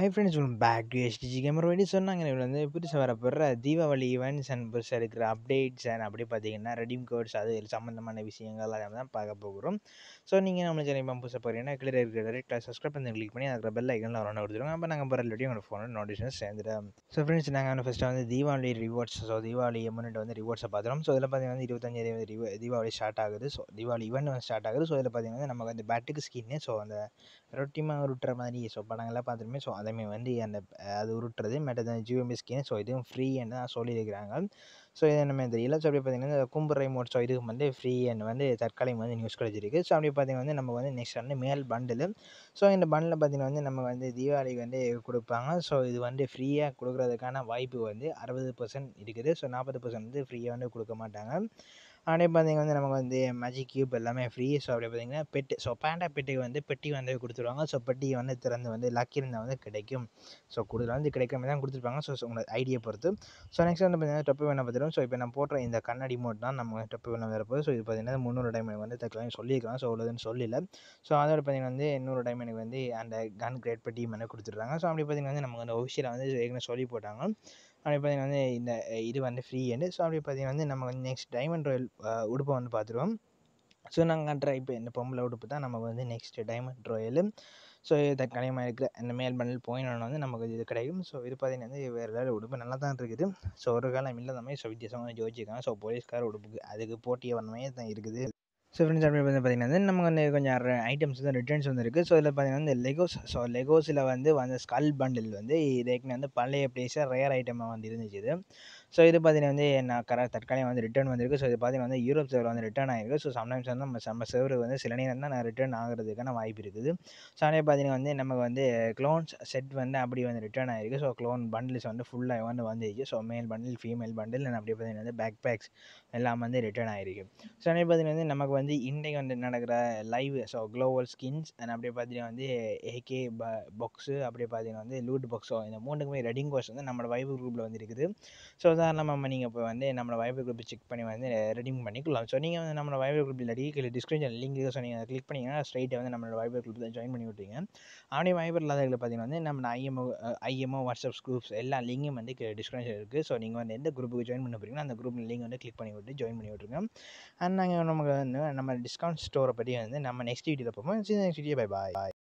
high friends உங்களுக்கு back to HDG camera வெடி சொன்னாங்க இவ்வளோ வந்து புதுசாக வரப்படுற தீபாவளி ஈவெண்ட்ஸ் அண்ட் புதுசாக இருக்கிற அப்டேட்ஸ் அண்ட் அப்படி பார்த்தீங்கன்னா ரெடீம் கோட்ஸ் அது சம்மந்தமான விஷயங்கள் அதை தான் பார்க்க போகிறோம் ஸோ நீங்கள் நம்மளை சேனல் புதுசாக போகிறீங்கன்னா கிளியர் இருக்கிற டேரக்டாக சப்ஸ்கிரைப் பண்ணி கிளிக் பண்ணி அதுக்கு பெல் ஐக்கனில் வரணும் கொடுத்துருவோம் அப்போ நாங்கள் போகிற ரெடியும் உங்களுக்கு ஃபோனோட நோட்டிஃபிகேஷன் சேர்ந்துடும் ஸோ ஃப்ரெண்ட்ஸ் நாங்கள் வந்து ஃபஸ்ட்டு வந்து தீபாவளி ரிவார்ட்ஸ் ஸோ தீபாவளி முன்னிட்டு வந்து ரிவார்ட்ஸை பார்த்துறோம் ஸோ இதில் பார்த்தீங்கன்னா இருபத்தஞ்சாயிரம் தீபாவளி ஸ்டார்ட் ஆகுது ஸோ தீபாவளி ஈவெண்ட் வந்து ஸ்டார்ட் ஆகுது ஸோ இதில் பார்த்தீங்கன்னா நமக்கு வந்து பேட்டுக்கு ஸ்கின்னு ஸோ அந்த ரொட்டிமாக ருட்டுற மாதிரி ஸோ படங்கள்லாம் பார்த்துருமே ஸோ அந்த எல்லாமே வந்து அந்த அது உருட்டுறது மற்றது ஜியோபி ஸ்கீம் ஸோ இதுவும் அண்ட் தான் சொல்லியிருக்கிறாங்க ஸோ இது நம்ம இந்த இலவச அப்படி பார்த்திங்கன்னா கும்பு ரைமோட் ஸோ இதுக்கு வந்து ஃப்ரீ அண்ட் வந்து தற்காலிகம் வந்து நியூஸ் கிடச்சிருக்கு ஸோ அப்படி பார்த்திங்கன்னா வந்து நம்ம வந்து நெக்ஸ்ட் வந்து மேல் பண்டில் ஸோ இந்த பண்டில் பார்த்திங்கன்னா வந்து நம்ம வந்து தீபாவளிக்கு வந்து கொடுப்பாங்க ஸோ இது வந்து ஃப்ரீயாக கொடுக்குறதுக்கான வாய்ப்பு வந்து அறுபது பர்சன்ட் இருக்குது ஸோ நாற்பது பர்சன்ட் வந்து ஃப்ரீயாக வந்து கொடுக்க மாட்டாங்க அப்படியே பார்த்தீங்கன்னா வந்து நமக்கு வந்து மேஜிக் கியூப் எல்லாமே ஃப்ரீ ஸோ அப்படியே பார்த்தீங்கன்னா பெட்டு ஸோ பேண்டா பெட்டுக்கு வந்து பெட்டி வந்து கொடுத்துருவாங்க ஸோ பெட்டி வந்து திறந்து வந்து லக்கி இருந்தால் வந்து கிடைக்கும் ஸோ கொடுத்து வந்து கிடைக்காம தான் கொடுத்துருப்பாங்க ஸோ உங்களுக்கு ஐடியை பொறுத்து ஸோ நெக்ஸ்ட் வந்து பார்த்தீங்கன்னா டொப்பு வேணா பார்த்துருவோம் ஸோ இப்போ நான் போடுற இந்த கண்ணாடி மோட் தான் நம்ம டொப்பு வேணா வரப்போது ஸோ இது பார்த்தீங்கன்னா முந்நூறு டைமண்ட் வந்து தக்கலாம் சொல்லியிருக்கலாம் ஸோ உள்ளதுன்னு சொல்லல ஸோ அதோட பார்த்தீங்கன்னா வந்து இன்னொரு டைமண்ட் வந்து அந்த கன் கிரேட் பெட்டி மெனு கொடுத்துருக்காங்க ஸோ அப்படி பார்த்தீங்கன்னா வந்து நமக்கு அந்த ஒஃபிஷியலாக வந்து ஏற்கனவே சொல்லி போட்டாங்க அப்படி பார்த்தீங்கன்னா வந்து இந்த இது வந்து ஃப்ரீ ஹேண்டு ஸோ அப்படி பார்த்தீங்கன்னா வந்து நம்ம வந்து நெக்ஸ்ட் டைமண்ட் ராயல் உடுப்பை வந்து பார்த்துருவோம் ஸோ நாங்கள் கட்டுற இப்போ இந்த பொம்பளை உடுப்பு தான் நமக்கு வந்து நெக்ஸ்ட்டு டைமண்ட் ராயலு ஸோ இது கடையமாக இருக்கிற இந்த மேல் பண்டல் போயின்னு வந்து நமக்கு இது கிடைக்கும் ஸோ இது பார்த்தீங்கன்னா வந்து வேறு லெவல் உடுப்பு நல்லா தான் இருக்குது ஸோ ஒரு காலம் இல்லாத மாதிரி ஸோ வித்தியாசமாக ஜோதிச்சிருக்காங்க ஸோ போலீஸ்கார உடுப்புக்கு அதுக்கு போட்டியை வந்த மாதிரி தான் இருக்குது ஸோ ஃப்ரெண்ட்ஸ் அப்படி வந்து பார்த்திங்கன்னா நமக்கு வந்து கொஞ்சம் ஐட்டம்ஸ் வந்து ரிட்டர்ன்ஸ் வந்துருக்கு ஸோ இதில் பார்த்திங்கன்னா இந்த லெகோஸ் ஸோ லெகோஸில் வந்து வந்து ஸ்கல் பண்டில் வந்து இதுக்கு வந்து பழைய பிளேஸாக ரேர் ஐட்டமாக வந்து இருந்துச்சு இது ஸோ இது பார்த்திங்கன்னா வந்து நான் கரெக்ட் தற்காலிகம் வந்து ரிட்டர்ன் வந்திருக்கு ஸோ இது பார்த்திங்கன்னா வந்து யூரோப் சர்வர் வந்து ரிட்டர்ன் ஆகிருக்கு ஸோ சம்டைம்ஸ் வந்து நம்ம நம்ம சர்வர் வந்து சில நேரம் தான் நான் ரிட்டர்ன் ஆகிறதுக்கான வாய்ப்பு இருக்குது ஸோ அதே பார்த்திங்கன்னா வந்து நமக்கு வந்து க்ளோன்ஸ் செட் வந்து அப்படி வந்து ரிட்டர்ன் ஆகிருக்கு ஸோ க்ளோன் பண்டில்ஸ் வந்து ஃபுல்லாக வந்து வந்துருச்சு so male bundle female bundle அப்படி பார்த்திங்கன்னா வந்து பேக் பேக்ஸ் எல்லாம் வந்து ரிட்டர்ன் ஆகிருக்கு ஸோ அதே பார்த்திங்கன்னா வந்து நமக்கு வந்து இன்றைக்கு வந்து நடக்கிற live so gloo wall skins and அப்படியே பார்த்தீங்கன்னா வந்து ஏகே ப பாக்ஸு அப்படியே பார்த்தீங்கன்னா வந்து லூட் பாக்ஸோ இந்த மூணுக்குமே ரெடிங் கோர்ஸ் வந்து நம்மளோட வைபர் குரூப்பில் வந்து இருக்குது ஸோ உதாரணமாக நீங்கள் இப்போ வந்து நம்மளோட வைபு குரூப்பை செக் பண்ணி வந்து ரெடிங் பண்ணிக்கலாம் ஸோ நீங்கள் வந்து நம்மளோட வைபர் குரூப் இல்லை கீழே டிஸ்கிரிப்ஷன் லிங்க் ஸோ நீங்கள் கிளிக் பண்ணிங்கன்னா ஸ்ட்ரைட்டை வந்து நம்மளோட வைபு குரூப் தான் ஜாயின் பண்ணி விட்டுருங்க அப்படியே வைபர் இல்லாதவங்களை பார்த்தீங்கன்னா வந்து நம்ம ஐஎம்ஓ ஐஎம்ஓ வாட்ஸ்அப் குரூப்ஸ் எல்லா லிங்கும் வந்து டிஸ்கிரிப்ஷன் இருக்குது ஸோ நீங்கள் வந்து எந்த குரூப்புக்கு ஜாயின் பண்ண போகிறீங்களோ அந்த குரூப் லிங்க் வந்து கிளிக் பண்ணி விட்டு ஜாயின் பண்ணி விட்டுருங்க அண்ட் நாங்கள் நமக்கு வந்து நம்ம டிஸ்கவுண்ட் ஸ்டோரை பற்றி வந்து நம்ம நெக்ஸ்ட் வீடியோவில் பார்ப்போம் நெக்ஸ்ட் வீடியோ பை பாய்